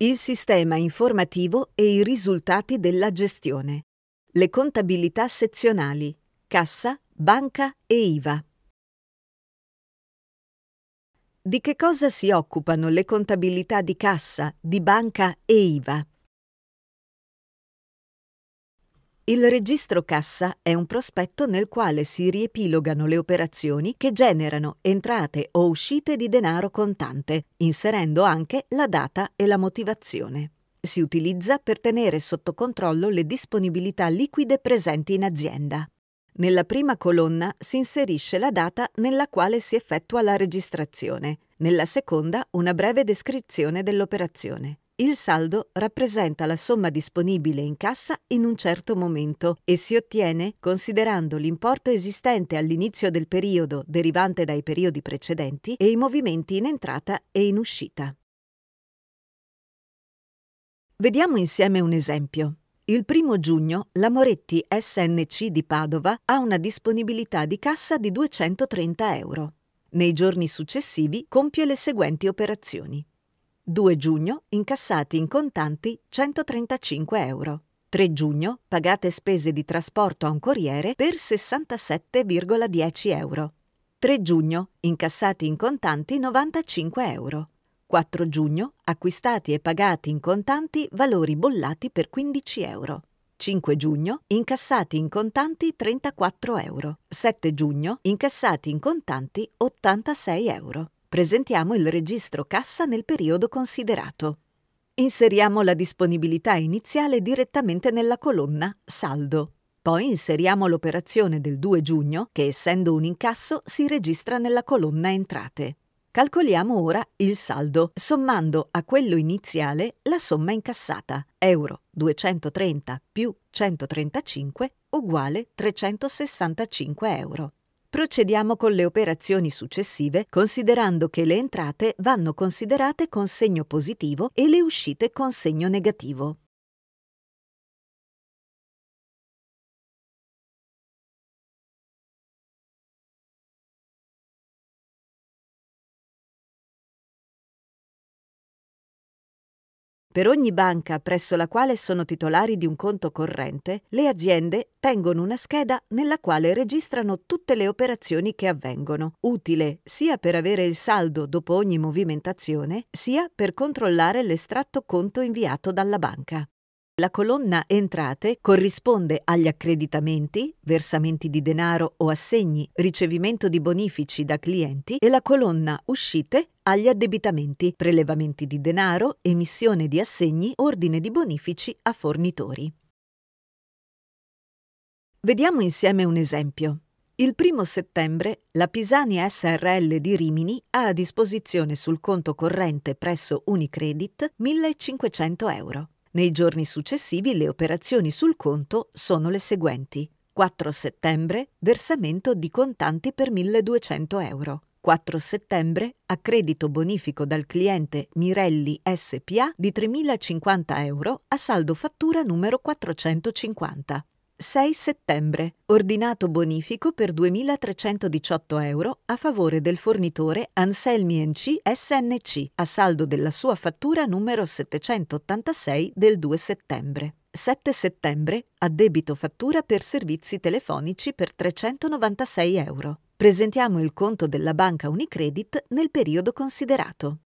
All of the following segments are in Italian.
Il sistema informativo e i risultati della gestione. Le contabilità sezionali. Cassa, banca e IVA. Di che cosa si occupano le contabilità di cassa, di banca e IVA? Il registro cassa è un prospetto nel quale si riepilogano le operazioni che generano entrate o uscite di denaro contante, inserendo anche la data e la motivazione. Si utilizza per tenere sotto controllo le disponibilità liquide presenti in azienda. Nella prima colonna si inserisce la data nella quale si effettua la registrazione, nella seconda una breve descrizione dell'operazione. Il saldo rappresenta la somma disponibile in cassa in un certo momento e si ottiene considerando l'importo esistente all'inizio del periodo derivante dai periodi precedenti e i movimenti in entrata e in uscita. Vediamo insieme un esempio. Il 1 giugno la Moretti SNC di Padova ha una disponibilità di cassa di 230 euro. Nei giorni successivi compie le seguenti operazioni. 2 giugno incassati in contanti 135 euro. 3 giugno pagate spese di trasporto a un corriere per 67,10 euro. 3 giugno incassati in contanti 95 euro. 4 giugno acquistati e pagati in contanti valori bollati per 15 euro. 5 giugno incassati in contanti 34 euro. 7 giugno incassati in contanti 86 euro. Presentiamo il registro cassa nel periodo considerato. Inseriamo la disponibilità iniziale direttamente nella colonna Saldo. Poi inseriamo l'operazione del 2 giugno che essendo un incasso si registra nella colonna Entrate. Calcoliamo ora il saldo, sommando a quello iniziale la somma incassata, euro 230 più 135 uguale 365 euro. Procediamo con le operazioni successive considerando che le entrate vanno considerate con segno positivo e le uscite con segno negativo. Per ogni banca presso la quale sono titolari di un conto corrente, le aziende tengono una scheda nella quale registrano tutte le operazioni che avvengono, utile sia per avere il saldo dopo ogni movimentazione, sia per controllare l'estratto conto inviato dalla banca. La colonna entrate corrisponde agli accreditamenti, versamenti di denaro o assegni, ricevimento di bonifici da clienti e la colonna uscite agli addebitamenti, prelevamenti di denaro, emissione di assegni, ordine di bonifici a fornitori. Vediamo insieme un esempio. Il 1 settembre la Pisani SRL di Rimini ha a disposizione sul conto corrente presso Unicredit 1500 euro. Nei giorni successivi le operazioni sul conto sono le seguenti. 4 settembre, versamento di contanti per 1200 euro. 4 settembre, accredito bonifico dal cliente Mirelli SPA di 3.050 euro a saldo fattura numero 450. 6 settembre. Ordinato bonifico per 2.318 euro a favore del fornitore Anselmi NC SNC a saldo della sua fattura numero 786 del 2 settembre. 7 settembre. Addebito fattura per servizi telefonici per 396 euro. Presentiamo il conto della banca Unicredit nel periodo considerato.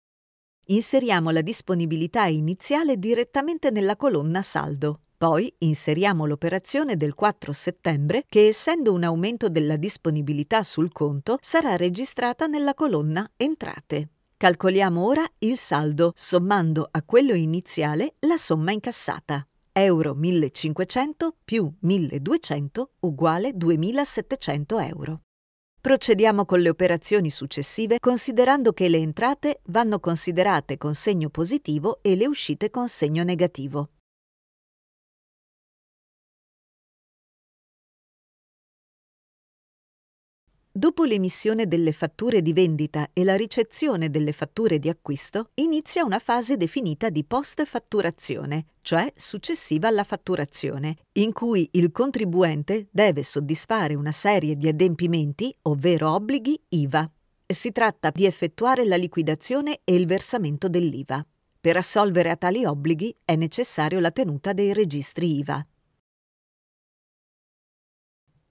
Inseriamo la disponibilità iniziale direttamente nella colonna saldo poi inseriamo l'operazione del 4 settembre che essendo un aumento della disponibilità sul conto sarà registrata nella colonna Entrate. Calcoliamo ora il saldo sommando a quello iniziale la somma incassata. Euro 1500 più 1200 uguale 2700 euro. Procediamo con le operazioni successive considerando che le entrate vanno considerate con segno positivo e le uscite con segno negativo. Dopo l'emissione delle fatture di vendita e la ricezione delle fatture di acquisto, inizia una fase definita di post-fatturazione, cioè successiva alla fatturazione, in cui il contribuente deve soddisfare una serie di adempimenti, ovvero obblighi IVA. Si tratta di effettuare la liquidazione e il versamento dell'IVA. Per assolvere a tali obblighi è necessario la tenuta dei registri IVA.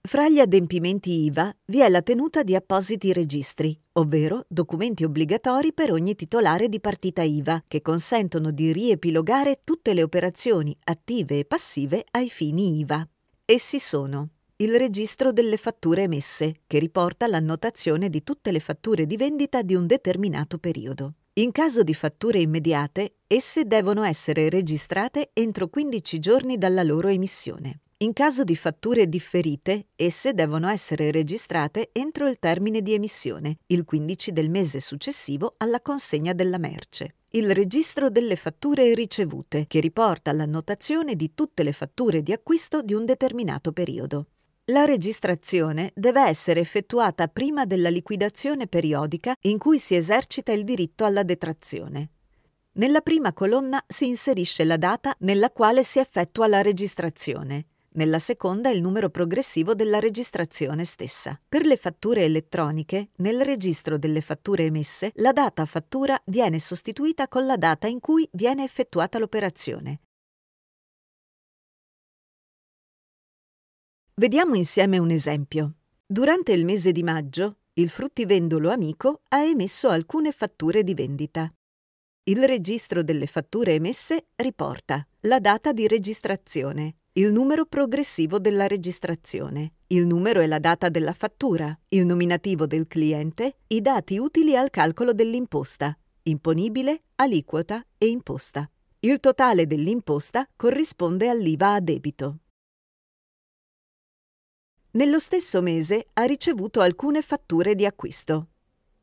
Fra gli adempimenti IVA vi è la tenuta di appositi registri, ovvero documenti obbligatori per ogni titolare di partita IVA, che consentono di riepilogare tutte le operazioni attive e passive ai fini IVA. Essi sono il registro delle fatture emesse, che riporta l'annotazione di tutte le fatture di vendita di un determinato periodo. In caso di fatture immediate, esse devono essere registrate entro 15 giorni dalla loro emissione. In caso di fatture differite, esse devono essere registrate entro il termine di emissione, il 15 del mese successivo alla consegna della merce il registro delle fatture ricevute, che riporta l'annotazione di tutte le fatture di acquisto di un determinato periodo. La registrazione deve essere effettuata prima della liquidazione periodica in cui si esercita il diritto alla detrazione. Nella prima colonna si inserisce la data nella quale si effettua la registrazione nella seconda il numero progressivo della registrazione stessa. Per le fatture elettroniche, nel registro delle fatture emesse, la data fattura viene sostituita con la data in cui viene effettuata l'operazione. Vediamo insieme un esempio. Durante il mese di maggio, il fruttivendolo amico ha emesso alcune fatture di vendita. Il registro delle fatture emesse riporta la data di registrazione, il numero progressivo della registrazione, il numero e la data della fattura, il nominativo del cliente, i dati utili al calcolo dell'imposta, imponibile, aliquota e imposta. Il totale dell'imposta corrisponde all'IVA a debito. Nello stesso mese ha ricevuto alcune fatture di acquisto.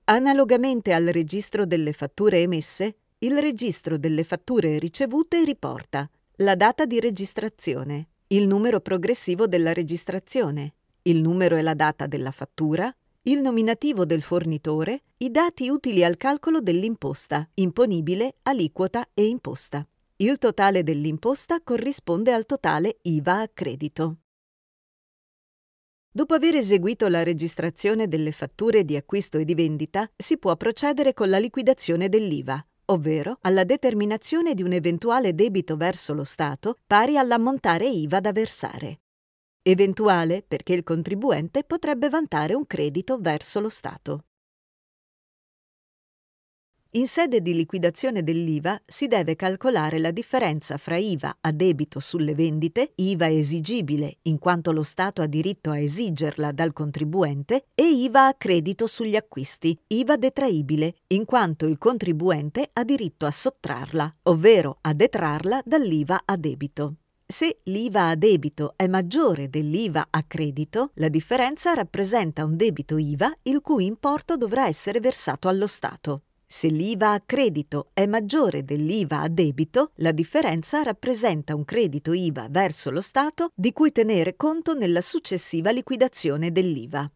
Analogamente al registro delle fatture emesse, il registro delle fatture ricevute riporta la data di registrazione, il numero progressivo della registrazione, il numero e la data della fattura, il nominativo del fornitore, i dati utili al calcolo dell'imposta, imponibile, aliquota e imposta. Il totale dell'imposta corrisponde al totale IVA a credito. Dopo aver eseguito la registrazione delle fatture di acquisto e di vendita, si può procedere con la liquidazione dell'IVA ovvero alla determinazione di un eventuale debito verso lo Stato pari all'ammontare IVA da versare. Eventuale perché il contribuente potrebbe vantare un credito verso lo Stato in sede di liquidazione dell'IVA si deve calcolare la differenza fra IVA a debito sulle vendite, IVA esigibile in quanto lo Stato ha diritto a esigerla dal contribuente, e IVA a credito sugli acquisti, IVA detraibile in quanto il contribuente ha diritto a sottrarla, ovvero a detrarla dall'IVA a debito. Se l'IVA a debito è maggiore dell'IVA a credito, la differenza rappresenta un debito IVA il cui importo dovrà essere versato allo Stato. Se l'IVA a credito è maggiore dell'IVA a debito, la differenza rappresenta un credito IVA verso lo Stato di cui tenere conto nella successiva liquidazione dell'IVA.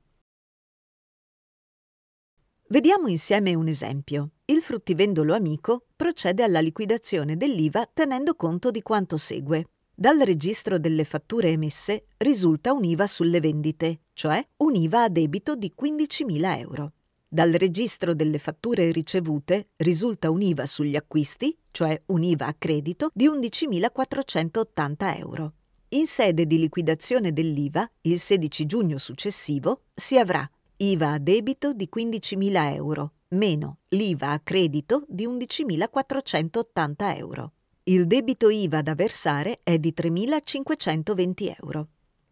Vediamo insieme un esempio. Il fruttivendolo amico procede alla liquidazione dell'IVA tenendo conto di quanto segue. Dal registro delle fatture emesse risulta un'IVA sulle vendite, cioè un'IVA a debito di 15.000 euro. Dal registro delle fatture ricevute risulta un'IVA sugli acquisti, cioè un'IVA a credito, di 11.480 euro. In sede di liquidazione dell'IVA, il 16 giugno successivo, si avrà IVA a debito di 15.000 euro, meno l'IVA a credito di 11.480 euro. Il debito IVA da versare è di 3.520 euro.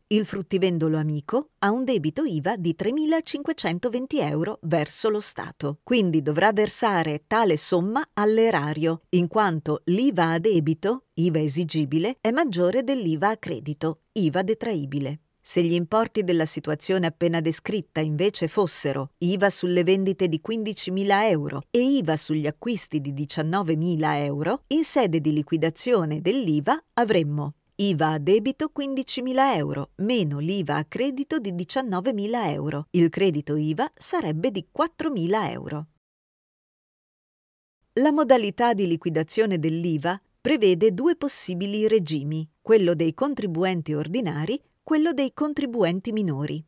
Il fruttivendolo amico ha un debito IVA di 3.520 euro verso lo Stato, quindi dovrà versare tale somma all'erario, in quanto l'IVA a debito, IVA esigibile, è maggiore dell'IVA a credito, IVA detraibile. Se gli importi della situazione appena descritta invece fossero IVA sulle vendite di 15.000 euro e IVA sugli acquisti di 19.000 euro, in sede di liquidazione dell'IVA avremmo IVA a debito 15.000 euro, meno l'IVA a credito di 19.000 euro. Il credito IVA sarebbe di 4.000 euro. La modalità di liquidazione dell'IVA prevede due possibili regimi, quello dei contribuenti ordinari, quello dei contribuenti minori.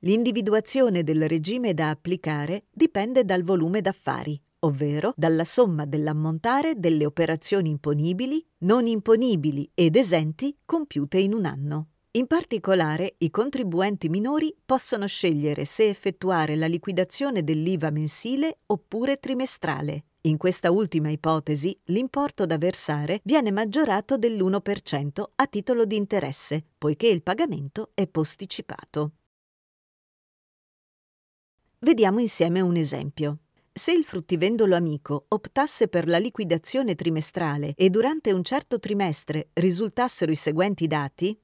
L'individuazione del regime da applicare dipende dal volume d'affari, ovvero dalla somma dell'ammontare delle operazioni imponibili, non imponibili ed esenti compiute in un anno. In particolare, i contribuenti minori possono scegliere se effettuare la liquidazione dell'IVA mensile oppure trimestrale. In questa ultima ipotesi, l'importo da versare viene maggiorato dell'1% a titolo di interesse, poiché il pagamento è posticipato. Vediamo insieme un esempio. Se il fruttivendolo amico optasse per la liquidazione trimestrale e durante un certo trimestre risultassero i seguenti dati,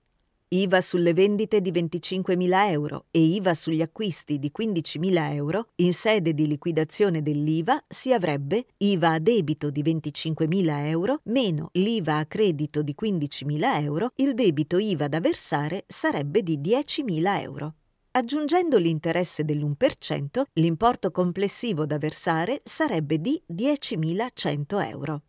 IVA sulle vendite di 25.000 euro e IVA sugli acquisti di 15.000 euro, in sede di liquidazione dell'IVA si avrebbe IVA a debito di 25.000 euro meno l'IVA a credito di 15.000 euro, il debito IVA da versare sarebbe di 10.000 euro. Aggiungendo l'interesse dell'1%, l'importo complessivo da versare sarebbe di 10.100 euro.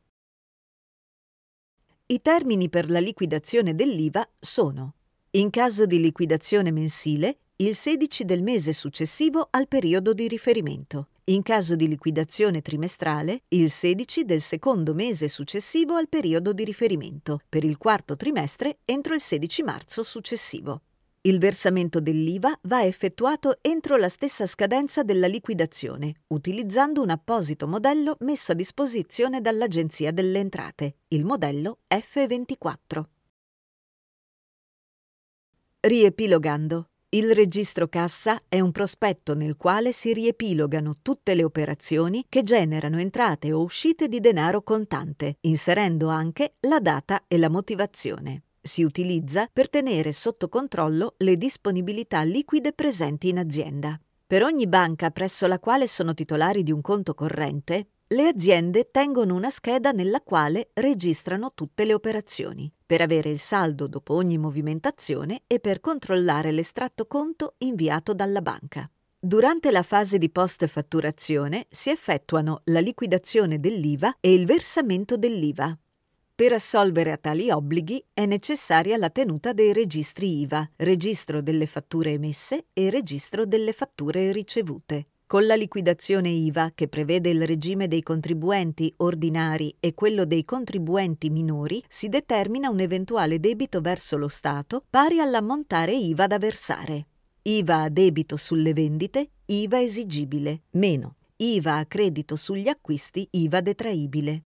I termini per la liquidazione dell'IVA sono in caso di liquidazione mensile, il 16 del mese successivo al periodo di riferimento. In caso di liquidazione trimestrale, il 16 del secondo mese successivo al periodo di riferimento, per il quarto trimestre entro il 16 marzo successivo. Il versamento dell'IVA va effettuato entro la stessa scadenza della liquidazione, utilizzando un apposito modello messo a disposizione dall'Agenzia delle Entrate, il modello F24. Riepilogando. Il registro cassa è un prospetto nel quale si riepilogano tutte le operazioni che generano entrate o uscite di denaro contante, inserendo anche la data e la motivazione si utilizza per tenere sotto controllo le disponibilità liquide presenti in azienda. Per ogni banca presso la quale sono titolari di un conto corrente, le aziende tengono una scheda nella quale registrano tutte le operazioni, per avere il saldo dopo ogni movimentazione e per controllare l'estratto conto inviato dalla banca. Durante la fase di post-fatturazione si effettuano la liquidazione dell'IVA e il versamento dell'IVA. Per assolvere a tali obblighi è necessaria la tenuta dei registri IVA, registro delle fatture emesse e registro delle fatture ricevute. Con la liquidazione IVA, che prevede il regime dei contribuenti ordinari e quello dei contribuenti minori, si determina un eventuale debito verso lo Stato pari all'ammontare IVA da versare. IVA a debito sulle vendite, IVA esigibile, meno IVA a credito sugli acquisti, IVA detraibile.